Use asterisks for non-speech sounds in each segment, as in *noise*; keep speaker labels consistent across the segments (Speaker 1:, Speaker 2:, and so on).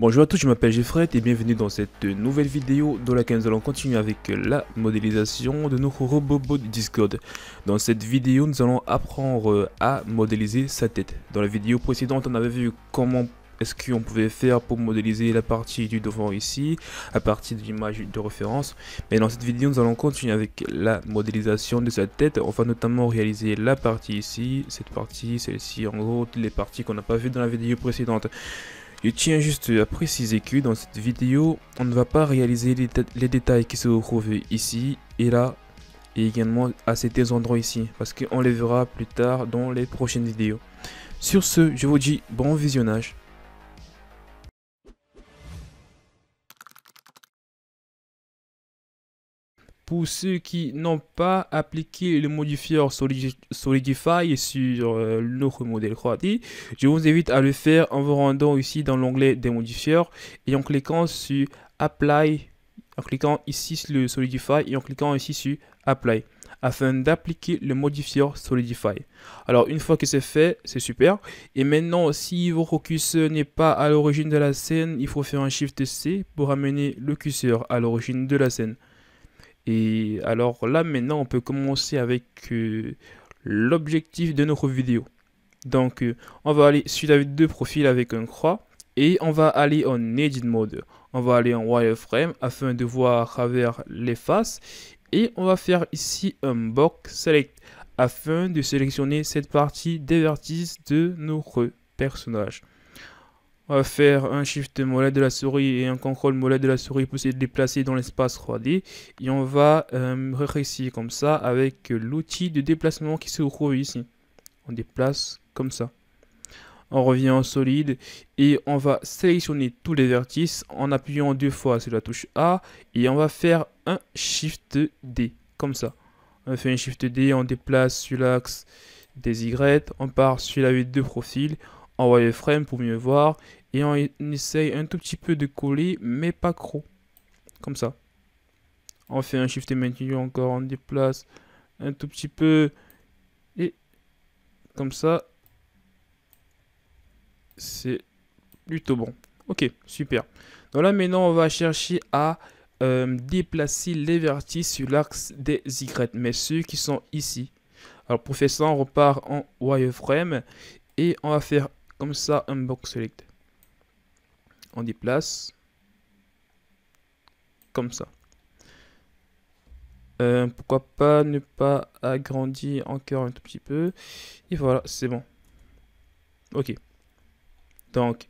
Speaker 1: Bonjour à tous, je m'appelle Geoffrey et bienvenue dans cette nouvelle vidéo dans laquelle nous allons continuer avec la modélisation de nos robots de Discord. Dans cette vidéo, nous allons apprendre à modéliser sa tête. Dans la vidéo précédente, on avait vu comment est-ce qu'on pouvait faire pour modéliser la partie du devant ici à partir de l'image de référence mais dans cette vidéo nous allons continuer avec la modélisation de sa tête on va notamment réaliser la partie ici cette partie celle-ci en gros toutes les parties qu'on n'a pas vues dans la vidéo précédente je tiens juste à préciser que dans cette vidéo, on ne va pas réaliser les, détails qui se trouvent ici et là et également à ces deux endroits ici parce qu'on les verra plus tard dans les prochaines vidéos. Sur ce, je vous dis bon visionnage. Pour ceux qui n'ont pas appliqué le modifier Solidify sur notre euh, modèle Croati, je vous invite à le faire en vous rendant ici dans l'onglet des modifiers et en cliquant sur Apply, en cliquant ici sur le Solidify et en cliquant ici sur Apply afin d'appliquer le modifier Solidify. Alors une fois que c'est fait, c'est super. Et maintenant, si votre curseur n'est pas à l'origine de la scène, il faut faire un Shift C pour amener le curseur à l'origine de la scène. Et alors là, maintenant, on peut commencer avec euh, l'objectif de notre vidéo. Donc, euh, on va aller sur la deux profils avec un croix et on va aller en Edit Mode. On va aller en Wireframe afin de voir à travers les faces et on va faire ici un box select afin de sélectionner cette partie des vertices de notre personnage. On va faire un shift molette de la souris et un contrôle molette de la souris pour se déplacer dans l'espace 3D. Et on va euh, comme ça avec l'outil de déplacement qui se trouve ici. On déplace comme ça. On revient en solide et on va sélectionner tous les vertices en appuyant deux fois sur la touche A et on va faire un shift D comme ça. On fait un shift D, on déplace sur l'axe des Y, on part sur la vue de profil, on voit frame pour mieux voir et on essaye un tout petit peu de coller, mais pas trop. Comme ça. On fait un shift et maintenu encore, on déplace un tout petit peu. Et comme ça, c'est plutôt bon. Ok, super. Donc là, maintenant, on va chercher à euh, déplacer les vertices sur l'axe des Y, mais ceux qui sont ici. Alors, pour faire ça, on repart en wireframe et on va faire comme ça un box select on déplace comme ça. Euh, pourquoi pas ne pas agrandir encore un tout petit peu. Et voilà, c'est bon. Ok. Donc,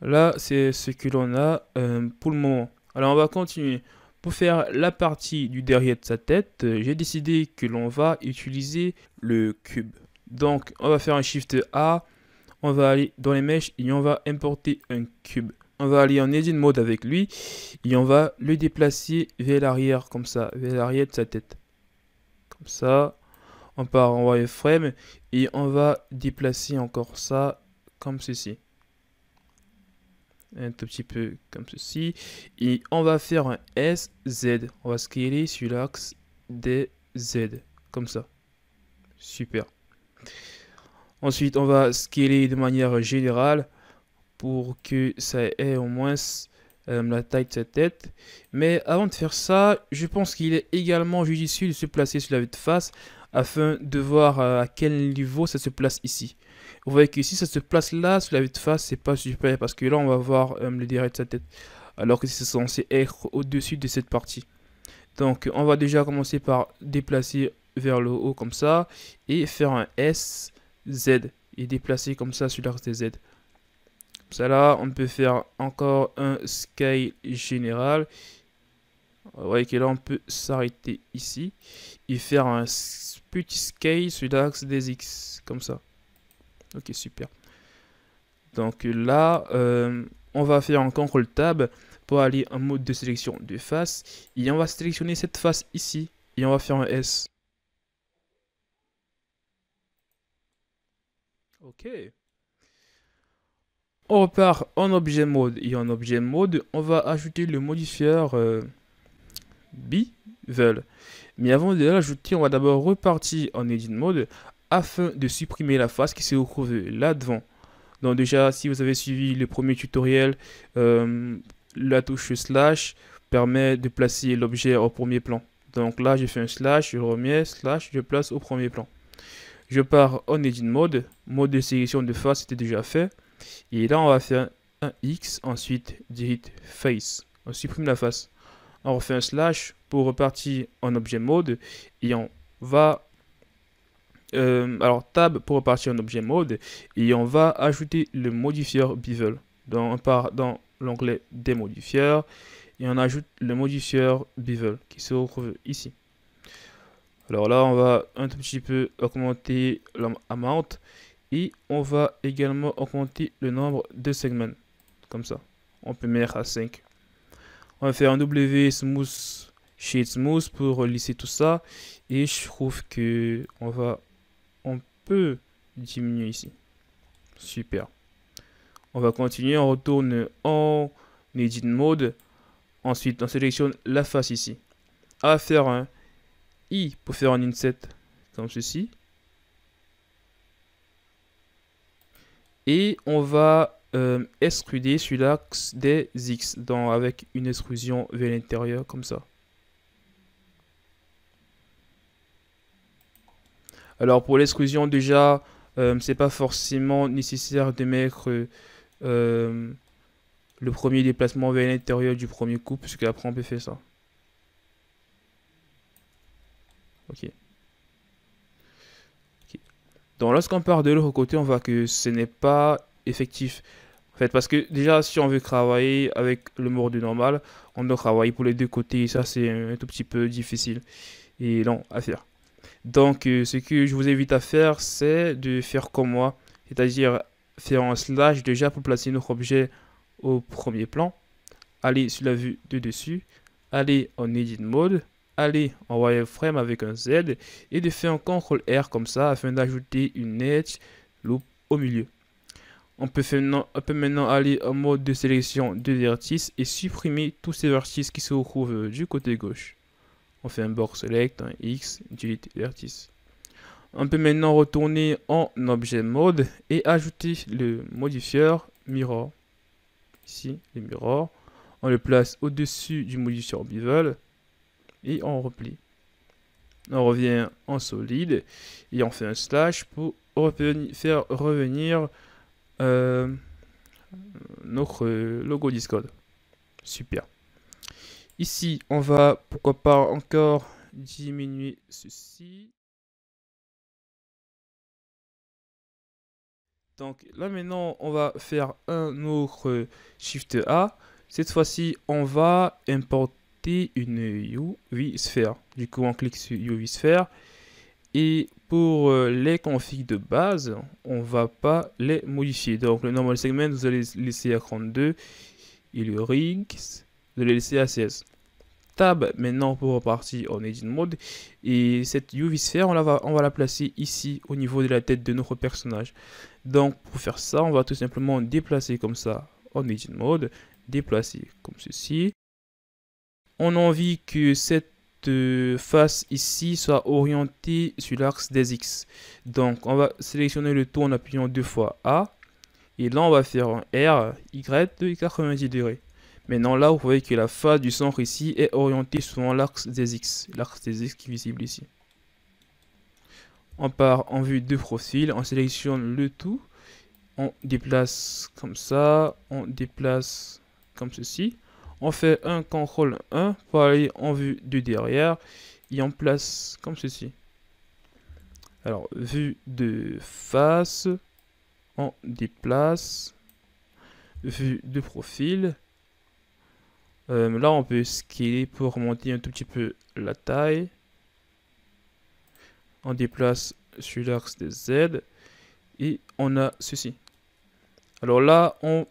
Speaker 1: là, c'est ce que l'on a euh, pour le moment. Alors, on va continuer. Pour faire la partie du derrière de sa tête, euh, j'ai décidé que l'on va utiliser le cube. Donc, on va faire un Shift A, on va aller dans les mèches et on va importer un cube. On va aller en edit mode avec lui et on va le déplacer vers l'arrière comme ça, vers l'arrière de sa tête. Comme ça, on part en wireframe et on va déplacer encore ça comme ceci. Un tout petit peu comme ceci. Et on va faire un SZ. On va scaler sur l'axe des Z. Comme ça. Super. Ensuite, on va scaler de manière générale pour que ça ait au moins euh, la taille de sa tête. Mais avant de faire ça, je pense qu'il est également judicieux de se placer sur la vue de face afin de voir euh, à quel niveau ça se place ici. Vous voyez que si ça se place là, sur la vue de face, c'est pas super parce que là, on va voir euh, le derrière de sa tête. Alors que c'est censé être au-dessus de cette partie. Donc, on va déjà commencer par déplacer vers le haut comme ça et faire un S Z et déplacer comme ça sur l'axe des Z. Comme ça là, on peut faire encore un scale général. Vous euh, voyez que là, on peut s'arrêter ici et faire un petit scale sur l'axe des X, comme ça. Ok, super. Donc là, euh, on va faire un CTRL TAB pour aller en mode de sélection de face. Et on va sélectionner cette face ici. Et on va faire un S. Ok. On repart en objet mode et en objet mode, on va ajouter le modifieur euh, bevel. Mais avant de l'ajouter, on va d'abord repartir en edit mode afin de supprimer la face qui se trouve là devant. Donc déjà, si vous avez suivi le premier tutoriel, euh, la touche slash permet de placer l'objet au premier plan. Donc là, j'ai fait un slash, je remets, slash, je place au premier plan. Je pars en Edit Mode. Mode de sélection de face, était déjà fait. Et là, on va faire un X. Ensuite, Delete Face. On supprime la face. On refait un slash pour repartir en objet mode. Et on va euh, alors tab pour repartir en objet mode et on va ajouter le modifier bevel on part dans l'onglet des modificateurs, et on ajoute le modifier bevel qui se retrouve ici alors là, on va un tout petit peu augmenter l'amount et on va également augmenter le nombre de segments. Comme ça, on peut mettre à 5. On va faire un W smooth shade smooth pour lisser tout ça. Et je trouve que on va, on peut diminuer ici. Super. On va continuer, on retourne en edit mode. Ensuite, on sélectionne la face ici. À faire un pour faire un inset comme ceci. Et on va euh, extruder celui l'axe des X dans, avec une extrusion vers l'intérieur comme ça. Alors pour l'extrusion déjà, euh, c'est pas forcément nécessaire de mettre euh, le premier déplacement vers l'intérieur du premier coup, puisque après on peut faire ça. Ok. Donc lorsqu'on part de l'autre côté, on voit que ce n'est pas effectif. En fait, parce que déjà, si on veut travailler avec le mode normal, on doit travailler pour les deux côtés. ça, c'est un tout petit peu difficile et long à faire. Donc, euh, ce que je vous invite à faire, c'est de faire comme moi, c'est-à-dire faire un slash déjà pour placer notre objet au premier plan, aller sur la vue de dessus, aller en edit mode, aller en wireframe avec un Z et de faire un CTRL R comme ça afin d'ajouter une edge loop au milieu. On peut, maintenant, aller en mode de sélection de vertices et supprimer tous ces vertices qui se trouvent du côté gauche. On fait un box select, un X, delete vertice. On peut maintenant retourner en objet mode et ajouter le modifier mirror. Ici, le mirror. On le place au-dessus du modifier bevel on replie. On revient en solide et on fait un slash pour faire revenir euh, notre logo Discord. Super. Ici, on va pourquoi pas encore diminuer ceci. Donc là maintenant, on va faire un autre Shift A. Cette fois-ci, on va importer une UV sphère Du coup, on clique sur UV sphère Et pour euh, les configs de base, on va pas les modifier. Donc, le normal segment, vous allez laisser à 32. Et le rings vous allez laisser à 16 tab maintenant pour repartir en edit mode et cette UV sphère on, va, on va la placer ici au niveau de la tête de notre personnage donc pour faire ça on va tout simplement déplacer comme ça en edit mode déplacer comme ceci on a envie que cette euh, face ici soit orientée sur l'axe des X. Donc, on va sélectionner le tout en appuyant deux fois A. Et là, on va faire un R, Y de 90 degrés. Maintenant, là, vous voyez que la face du centre ici est orientée sur l'axe des X. L'axe des X qui est visible ici. On part en vue de profil, on sélectionne le tout. On déplace comme ça, on déplace comme ceci. On fait un contrôle 1 pour aller en vue du derrière et on place comme ceci. Alors, vue de face, on déplace, vue de profil. Euh, là, on peut scaler pour monter un tout petit peu la taille. On déplace sur l'axe des Z et on a ceci. Alors là, on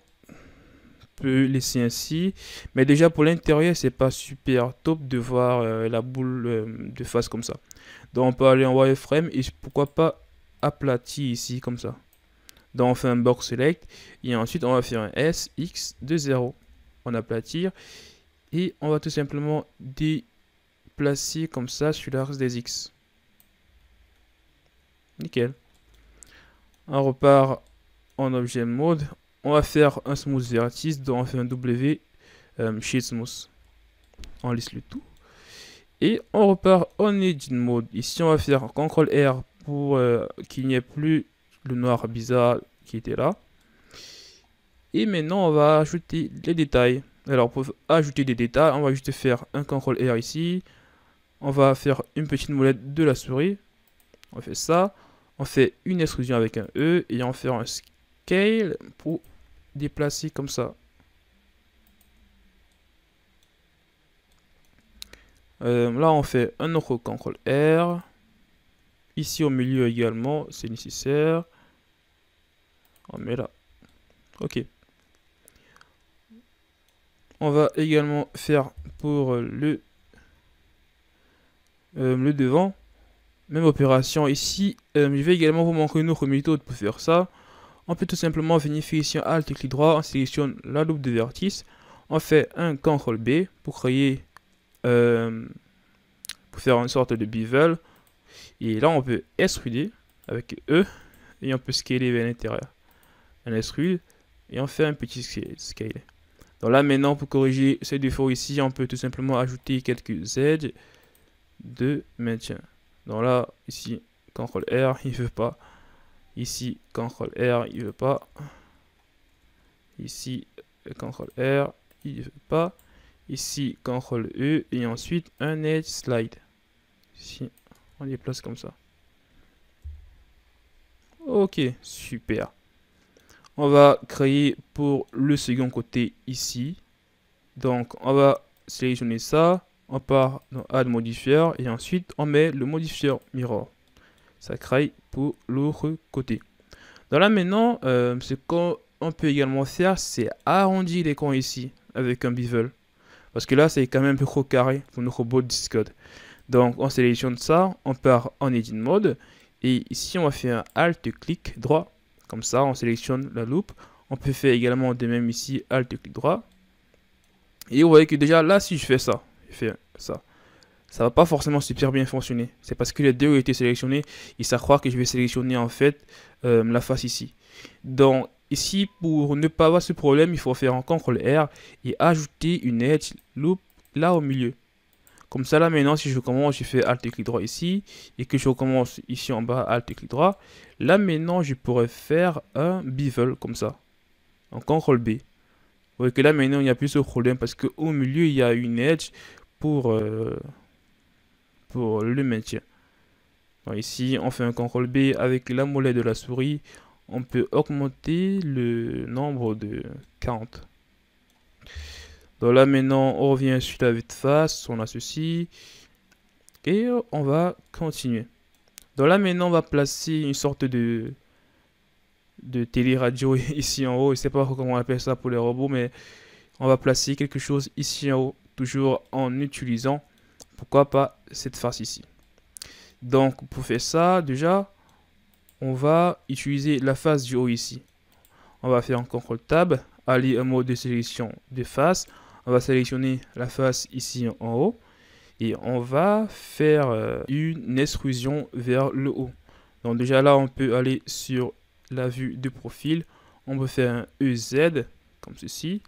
Speaker 1: laisser ainsi. Mais déjà pour l'intérieur, c'est pas super top de voir euh, la boule euh, de face comme ça. Donc on peut aller en wireframe et pourquoi pas aplati ici comme ça. Donc on fait un box select et ensuite on va faire un S, X de 0. On aplatir et on va tout simplement déplacer comme ça sur l'axe des X. Nickel. On repart en objet mode, on va faire un smooth vertice. donc on fait un W euh, smooth. On lisse le tout. Et on repart en edit mode. Ici, on va faire CTRL R pour euh, qu'il n'y ait plus le noir bizarre qui était là. Et maintenant, on va ajouter les détails. Alors, pour ajouter des détails, on va juste faire un CTRL R ici. On va faire une petite molette de la souris. On fait ça. On fait une extrusion avec un E et on fait un scale pour déplacer comme ça. Euh, là, on fait un autre CTRL R. Ici, au milieu également, c'est nécessaire. On met là. OK. On va également faire pour le, euh, le devant. Même opération ici. Euh, je vais également vous montrer une autre méthode pour faire ça. On peut tout simplement venir ici en Alt et clic droit, on sélectionne la loupe de vertice, on fait un CTRL B pour créer, euh, pour faire une sorte de bevel. Et là, on peut extruder avec E et on peut scaler vers l'intérieur. On extrude et on fait un petit scale. Donc là, maintenant, pour corriger ces défauts ici, on peut tout simplement ajouter quelques Z de maintien. Donc là, ici, CTRL R, il ne veut pas. Ici, CTRL-R, il veut pas. Ici, CTRL-R, il veut pas. Ici, CTRL-E, e, et ensuite un Edge Slide. Ici, on place comme ça. Ok, super. On va créer pour le second côté ici. Donc, on va sélectionner ça. On part dans Add Modifier et ensuite on met le modifier Mirror ça crée pour l'autre côté. Donc là maintenant, euh, ce qu'on peut également faire, c'est arrondir les coins ici avec un bevel. Parce que là, c'est quand même un peu trop carré pour notre beau Discord. Donc on sélectionne ça, on part en Edit Mode. Et ici, on va faire un Alt-clic droit. Comme ça, on sélectionne la loupe. On peut faire également de même ici, Alt-clic droit. Et vous voyez que déjà là, si je fais ça, je fais ça ça va pas forcément super bien fonctionner. C'est parce que les deux ont été sélectionnés, il ça croit que je vais sélectionner en fait euh, la face ici. Donc ici, pour ne pas avoir ce problème, il faut faire un CTRL R et ajouter une edge loop là au milieu. Comme ça, là maintenant, si je commence, je fais Alt et clic droit ici et que je recommence ici en bas, Alt et clic droit. Là maintenant, je pourrais faire un bevel comme ça, en CTRL B. Vous voyez que là maintenant, il n'y a plus ce problème parce qu'au milieu, il y a une edge pour... Euh, pour le maintien. ici, on fait un contrôle B avec la molette de la souris. On peut augmenter le nombre de 40. Donc là maintenant, on revient sur la vue de face. On a ceci. Et on va continuer. Donc là maintenant, on va placer une sorte de de télé *laughs* ici en haut. Je sais pas comment on appelle ça pour les robots, mais on va placer quelque chose ici en haut, toujours en utilisant pourquoi pas cette face ici. Donc pour faire ça, déjà, on va utiliser la face du haut ici. On va faire un contrôle TAB, aller un mode de sélection de face. On va sélectionner la face ici en haut. Et on va faire euh, une extrusion vers le haut. Donc déjà là, on peut aller sur la vue de profil. On peut faire un EZ, comme ceci.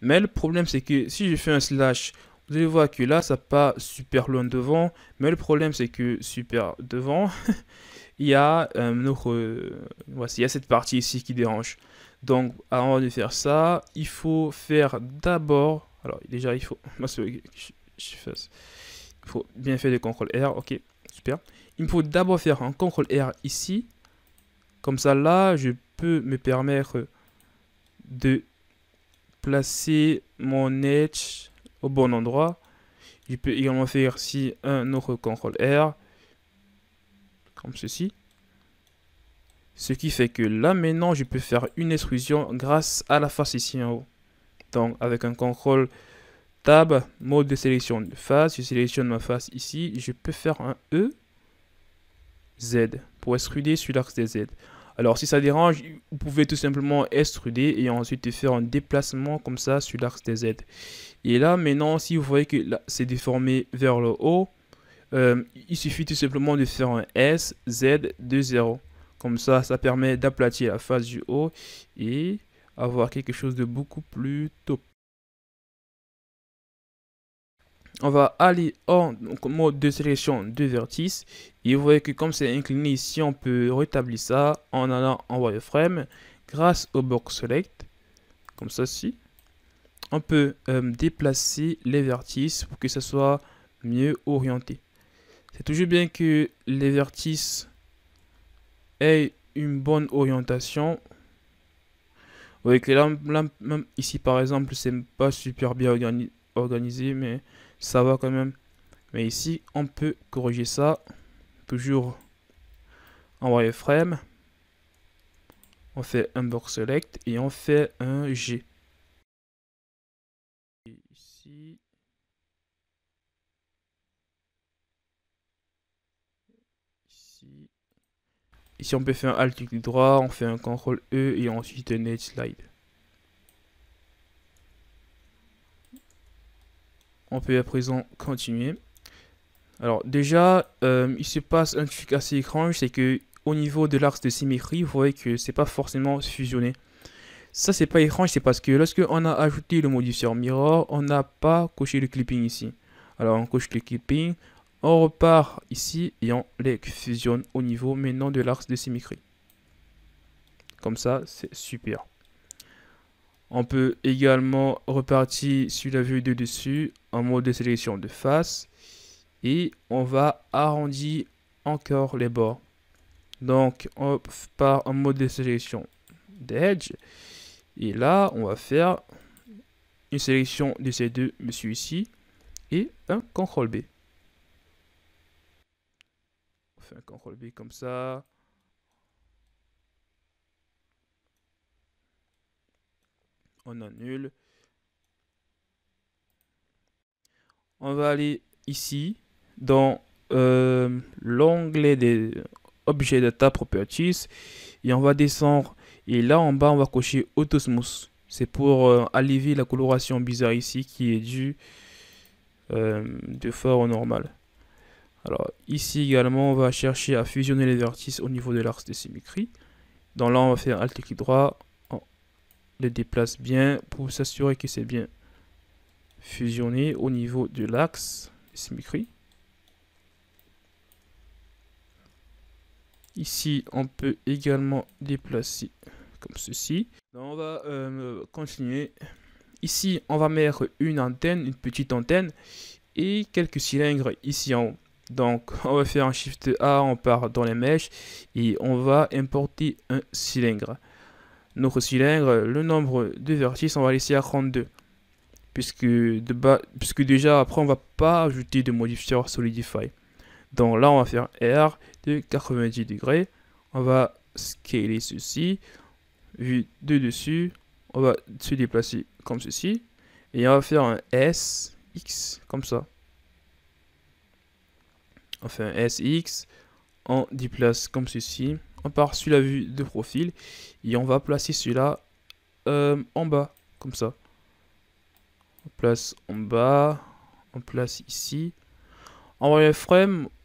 Speaker 1: Mais le problème, c'est que si je fais un slash vous allez voir que là, ça pas super loin devant. Mais le problème, c'est que super devant, *laughs* il, y a, voici, euh, euh, il y a cette partie ici qui dérange. Donc, avant de faire ça, il faut faire d'abord... Alors, déjà, il faut... *laughs* Il faut bien faire le CTRL R. Ok, super. Il me faut d'abord faire un CTRL R ici. Comme ça, là, je peux me permettre de placer mon edge bon endroit. je peux également faire si un autre contrôle R, comme ceci. Ce qui fait que là maintenant, je peux faire une extrusion grâce à la face ici en haut. Donc avec un contrôle tab, mode de sélection de face, je sélectionne ma face ici, je peux faire un E, Z pour extruder sur l'axe des Z. Alors si ça dérange, vous pouvez tout simplement extruder et ensuite faire un déplacement comme ça sur l'axe des Z. Et là, maintenant, si vous voyez que c'est déformé vers le haut, euh, il suffit tout simplement de faire un S, Z, 2, 0. Comme ça, ça permet d'aplatir la face du haut et avoir quelque chose de beaucoup plus top. On va aller en mode de sélection de vertices. Et vous voyez que comme c'est incliné ici, on peut rétablir ça en allant en wireframe grâce au box select. Comme ceci on peut euh, déplacer les vertices pour que ça soit mieux orienté. C'est toujours bien que les vertices aient une bonne orientation. Vous voyez que là, même ici par exemple, c'est pas super bien organisé, mais ça va quand même. Mais ici, on peut corriger ça. Toujours en wireframe. On fait un box select et on fait un G ici. Ici. on peut faire un Alt clic droit, on fait un CTRL E et ensuite un Edge Slide. On peut à présent continuer. Alors déjà, euh, il se passe un truc assez étrange, c'est que au niveau de l'axe de symétrie, vous voyez que c'est pas forcément fusionné. Ça, c'est pas étrange, c'est parce que lorsque on a ajouté le modifier mirror, on n'a pas coché le clipping ici. Alors, on coche le clipping, on repart ici et on les fusionne au niveau maintenant de l'axe de symétrie. Comme ça, c'est super. On peut également repartir sur la vue de dessus en mode de sélection de face et on va arrondir encore les bords. Donc, on part en mode de sélection d'edge et là, on va faire une sélection de ces deux monsieur ici et un CTRL B. On fait un CTRL B comme ça. On annule. On va aller ici dans euh, l'onglet des objets data properties et on va descendre et là en bas, on va cocher Autosmooth. C'est pour alléger euh, la coloration bizarre ici qui est due euh, de fort au normal. Alors ici également, on va chercher à fusionner les vertices au niveau de l'axe de symétrie. Dans là, on va faire alt clic droit, on le déplace bien pour s'assurer que c'est bien fusionné au niveau de l'axe de symétrie. Ici, on peut également déplacer comme ceci. on va euh, continuer. Ici, on va mettre une antenne, une petite antenne et quelques cylindres ici en haut. Donc, *laughs* on va faire un Shift A, on part dans les mèches et on va importer un cylindre. Notre cylindre, le nombre de vertices, on va laisser à 32. Puisque, déjà, après, on va pas ajouter de modificateur Solidify. Donc là, on va faire R de 90 degrés. On va scaler ceci. Vu de dessus, on va se déplacer comme ceci. Et on va faire un SX comme ça. On fait un SX On déplace comme ceci. On part sur la vue de profil. Et on va placer celui-là euh, en bas, comme ça. On place en bas. On place ici. En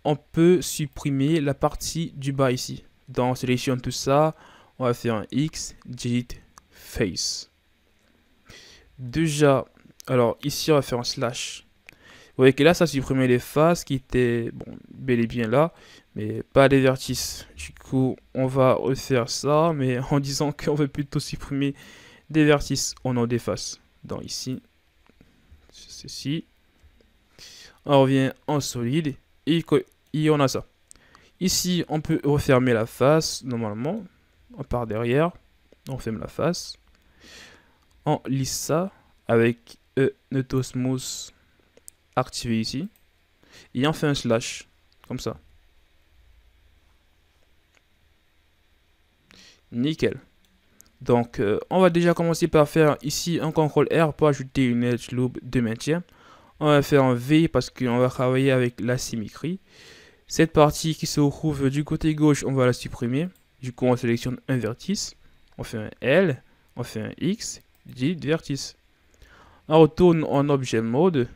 Speaker 1: on peut supprimer la partie du bas ici. Donc, on sélectionne tout ça. On va faire un X, delete face. Déjà, alors ici, on va faire un slash. Vous voyez que là, ça supprimait les faces qui étaient bon, bel et bien là, mais pas les vertices. Du coup, on va refaire ça, mais *laughs* en disant qu'on veut plutôt supprimer des vertices, on en des faces. Donc ici, ceci on revient en solide et, on a ça. Ici, on peut refermer la face normalement. On part derrière, on ferme la face. On lisse ça avec euh, Netosmos activé ici. Et on fait un slash, comme ça. Nickel. Donc, euh, on va déjà commencer par faire ici un CTRL R pour ajouter une edge loop de maintien on va faire un V parce qu'on va travailler avec la symétrie Cette partie qui se trouve du côté gauche, on va la supprimer. Du coup, on sélectionne un vertice, on fait un L, on fait un X, dit vertice. On retourne en objet mode,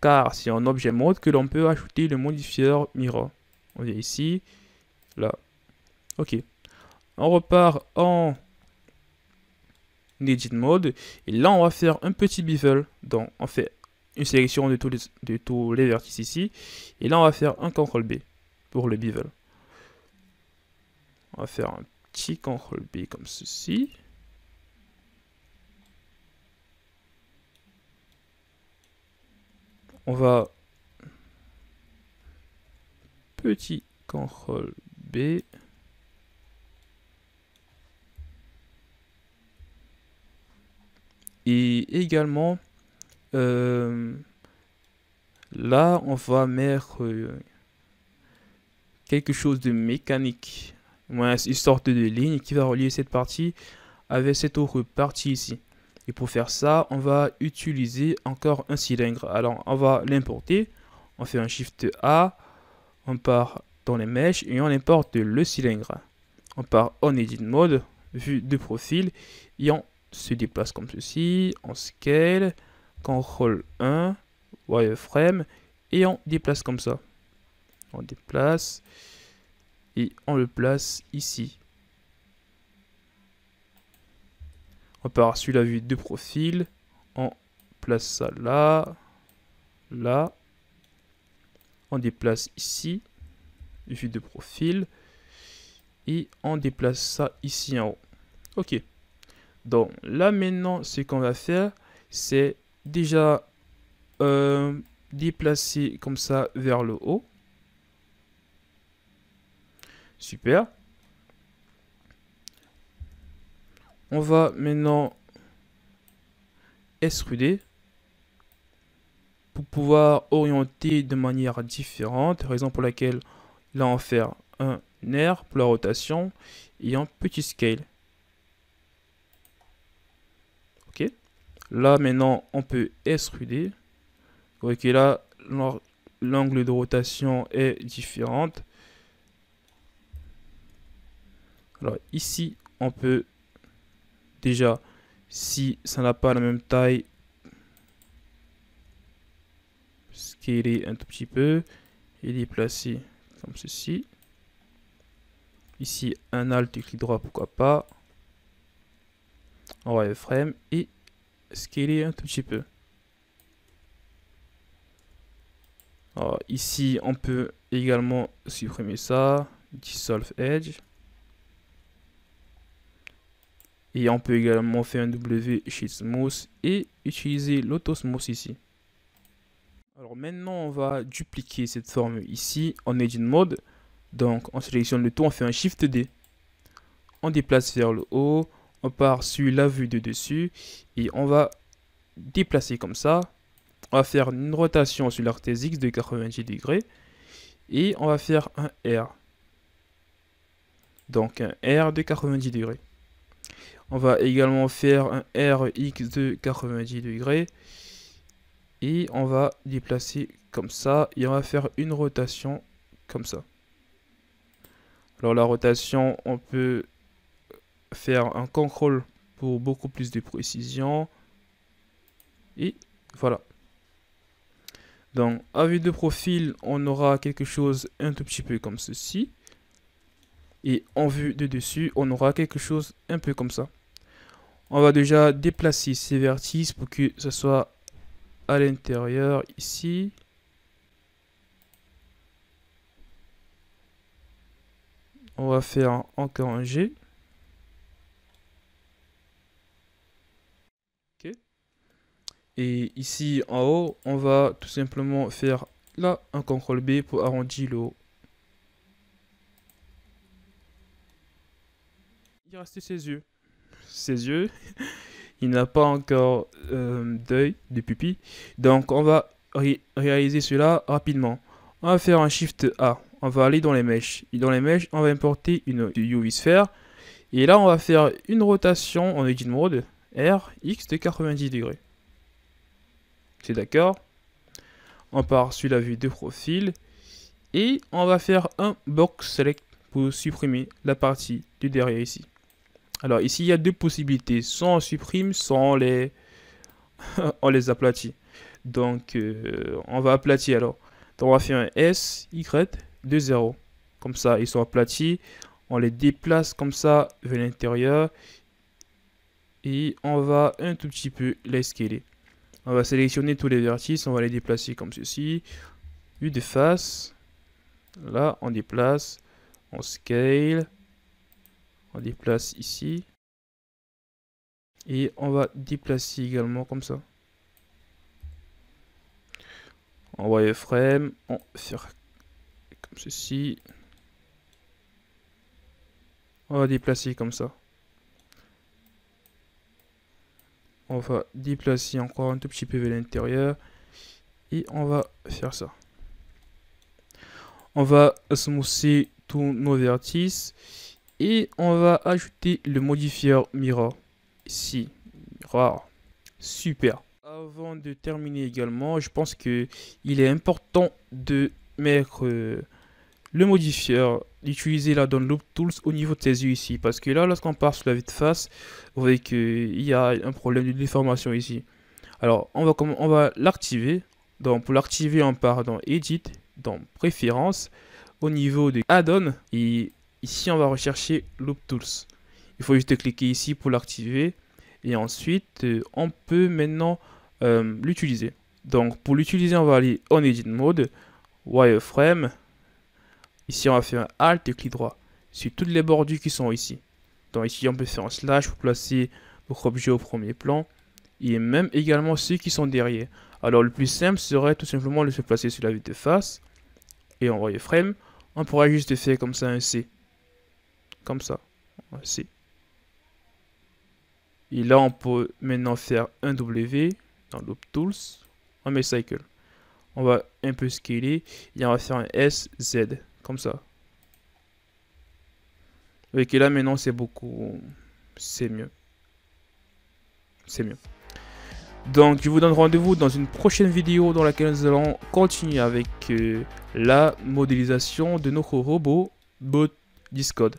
Speaker 1: car c'est en objet mode que l'on peut ajouter le modifier mirror. On vient ici, là. Ok. On repart en edit mode, et là on va faire un petit bevel. Donc on fait une sélection de tous, les, tous les vertices ici. Et là, on va faire un CTRL B pour le bevel. On va faire un petit CTRL B comme ceci. On va petit CTRL B. Et également, euh, là, on va mettre euh, quelque chose de mécanique. Une sorte de ligne qui va relier cette partie avec cette autre partie ici. Et pour faire ça, on va utiliser encore un cylindre. Alors, on va l'importer. On fait un Shift A. On part dans les mèches et on importe le cylindre. On part en Edit Mode, vue de profil. Et on se déplace comme ceci. On scale. Ctrl 1, wireframe, et on déplace comme ça. On déplace et on le place ici. On part sur la vue de profil, on place ça là, là, on déplace ici, vue de profil, et on déplace ça ici en haut. Ok. Donc là maintenant, ce qu'on va faire, c'est déjà euh, déplacé comme ça vers le haut. Super. On va maintenant extruder pour pouvoir orienter de manière différente, raison pour laquelle là on va faire un air pour la rotation et un petit scale. Là, maintenant, on peut extruder. Vous voyez là, l'angle de rotation est différent. Alors ici, on peut déjà, si ça n'a pas la même taille, scaler un tout petit peu et déplacer comme ceci. Ici, un alt et clic droit, pourquoi pas. On va frame et scaler un tout petit peu. ici, on peut également supprimer ça. Dissolve Edge. Et on peut également faire un W chez Smooth et utiliser smooth ici. Alors maintenant, on va dupliquer cette forme ici en Edit Mode. Donc, on sélectionne le tout, on fait un Shift D. On déplace vers le haut, on part sur la vue de dessus et on va déplacer comme ça. On va faire une rotation sur l'axe X de 90 degrés et on va faire un R. Donc un R de 90 degrés. On va également faire un RX de 90 degrés. Et on va déplacer comme ça. Et on va faire une rotation comme ça. Alors la rotation, on peut faire un contrôle pour beaucoup plus de précision. Et voilà. Donc, à vue de profil, on aura quelque chose un tout petit peu comme ceci. Et en vue de dessus, on aura quelque chose un peu comme ça. On va déjà déplacer ces vertices pour que ce soit à l'intérieur ici. On va faire encore un G. Et ici en haut, on va tout simplement faire là un CTRL B pour arrondir le haut. Il reste ses yeux. Ses yeux. *laughs* il n'a pas encore euh, d'œil, de pupille. Donc on va réaliser cela rapidement. On va faire un Shift A. On va aller dans les mèches. Et dans les mèches, on va importer une UV sphère. Et là, on va faire une rotation en edit mode R, X de 90 degrés d'accord On part sur la vue de profil et on va faire un box select pour supprimer la partie du derrière ici. Alors ici, il y a deux possibilités. Soit on supprime, soit on les, *laughs* on les aplatit. Donc, euh, on va aplatir alors. on va faire un S, Y, 2, 0. Comme ça, ils sont aplatis. On les déplace comme ça vers l'intérieur. Et on va un tout petit peu les on va sélectionner tous les vertices, on va les déplacer comme ceci. U de face. Là, on déplace, on scale, on déplace ici. Et on va déplacer également comme ça. On va frame, on va faire comme ceci. On va déplacer comme ça. on va déplacer encore un tout petit peu l'intérieur et on va faire ça. On va smousser tous nos vertices et on va ajouter le modifier mirror ici. Mirror. Super. Avant de terminer également, je pense que il est important de mettre euh, le modifier d'utiliser la Loop Tools au niveau de tes yeux ici. Parce que là, lorsqu'on part sur la vue de face, vous voyez qu'il y a un problème de déformation ici. Alors, on va, on va l'activer. Donc, pour l'activer, on part dans Edit, dans Préférences, au niveau des Add-on. Et ici, on va rechercher Loop Tools. Il faut juste cliquer ici pour l'activer. Et ensuite, euh, on peut maintenant euh, l'utiliser. Donc, pour l'utiliser, on va aller en Edit Mode, Wireframe, Ici, on va faire un Alt et clic droit sur toutes les bordures qui sont ici. Donc ici, on peut faire un slash pour placer votre objet au premier plan. Et même également ceux qui sont derrière. Alors le plus simple serait tout simplement de se placer sur la vue de face. Et y frame. On pourrait juste faire comme ça un C. Comme ça. Un C. Et là, on peut maintenant faire un W dans Loop Tools. On met Cycle. On va un peu scaler et on va faire un S, Z. Comme ça. et là maintenant c'est beaucoup... C'est mieux. C'est mieux. Donc je vous donne rendez-vous dans une prochaine vidéo dans laquelle nous allons continuer avec euh, la modélisation de notre robot bot Discord.